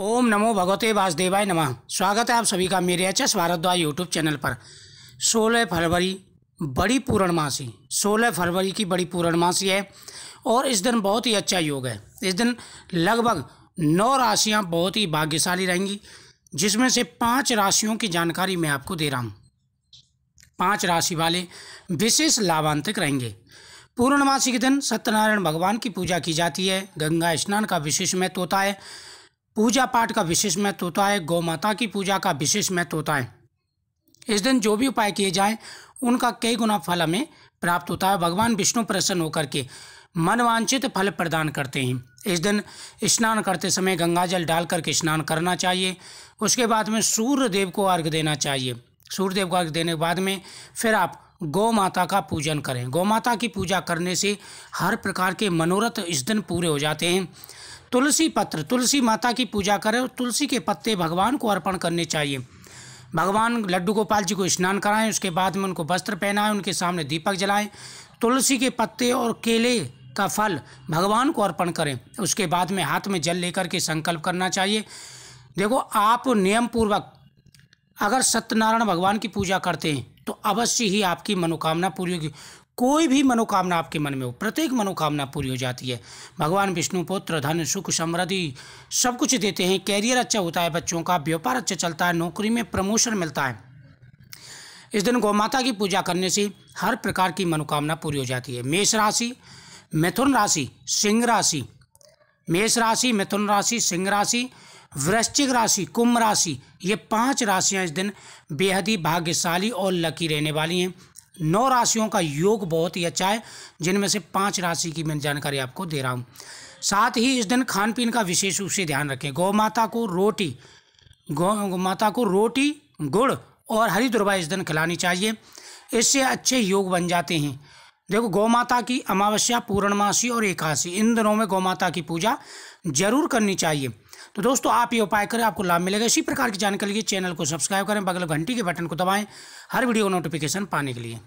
ओम नमो भगवते वासुदेवाय नमः स्वागत है आप सभी का मेरे H S Bhardwaj YouTube channel पर 16 फरवरी बड़ी पूर्णमासी 16 फरवरी की बड़ी पूर्णमासी है और इस दिन बहुत ही अच्छा योग है इस दिन लगभग नौ राशियां बहुत ही भाग्यशाली रहेंगी जिसमें से पांच राशियों की जानकारी मैं आपको दे रहा हूँ पाँच राशि वाले विशेष लाभांतिक रहेंगे पूर्णमासी के दिन सत्यनारायण भगवान की पूजा की जाती है गंगा स्नान का विशेष महत्व होता है पूजा पाठ का विशेष महत्व होता है गौ माता की पूजा का विशेष महत्व होता है इस दिन जो भी उपाय किए जाएं उनका कई गुना फल हमें प्राप्त होता है भगवान विष्णु प्रसन्न होकर के मनवांछित फल प्रदान करते हैं इस दिन स्नान करते समय गंगा जल डाल करके स्नान करना चाहिए उसके बाद में सूर्य देव को अर्घ देना चाहिए सूर्य देव को अर्घ देने के बाद में फिर आप गौ माता का पूजन करें गौ माता की पूजा करने से हर प्रकार के मनोरथ इस दिन पूरे हो जाते हैं तुलसी पत्र तुलसी माता की पूजा करें और तुलसी के पत्ते भगवान को अर्पण करने चाहिए भगवान लड्डू गोपाल जी को स्नान कराएं उसके बाद में उनको वस्त्र पहनाएं उनके सामने दीपक जलाएं तुलसी के पत्ते और केले का फल भगवान को अर्पण करें उसके बाद में हाथ में जल लेकर के संकल्प करना चाहिए देखो आप नियम पूर्वक अगर सत्यनारायण भगवान की पूजा करते हैं तो अवश्य ही आपकी मनोकामना पूरी होगी कोई भी मनोकामना आपके मन में हो प्रत्येक मनोकामना पूरी हो जाती है भगवान विष्णु पुत्र धन सुख समृद्धि सब कुछ देते हैं कैरियर अच्छा होता है बच्चों का व्यापार अच्छा चलता है नौकरी में प्रमोशन मिलता है इस दिन गौमाता की पूजा करने से हर प्रकार की मनोकामना पूरी हो जाती है मेष राशि मिथुन राशि सिंह राशि मेष राशि मिथुन राशि सिंह राशि वृश्चिक राशि कुंभ राशि ये पांच राशियां इस दिन बेहद ही भाग्यशाली और लकी रहने वाली हैं नौ राशियों का योग बहुत ही अच्छा है जिनमें से पांच राशि की मैं जानकारी आपको दे रहा हूँ साथ ही इस दिन खान पीन का विशेष रूप से ध्यान रखें गौ माता को रोटी गौ माता को रोटी गुड़ और हरी दुर्बा इस दिन खिलानी चाहिए इससे अच्छे योग बन जाते हैं देखो गौ माता की अमावस्या पूर्णमासी और एकादशी इन दिनों में गौ माता की पूजा जरूर करनी चाहिए तो दोस्तों आप ये उपाय करें आपको लाभ मिलेगा इसी प्रकार की जानकारी के लिए चैनल को सब्सक्राइब करें बगल घंटी के बटन को दबाएं हर वीडियो नोटिफिकेशन पाने के लिए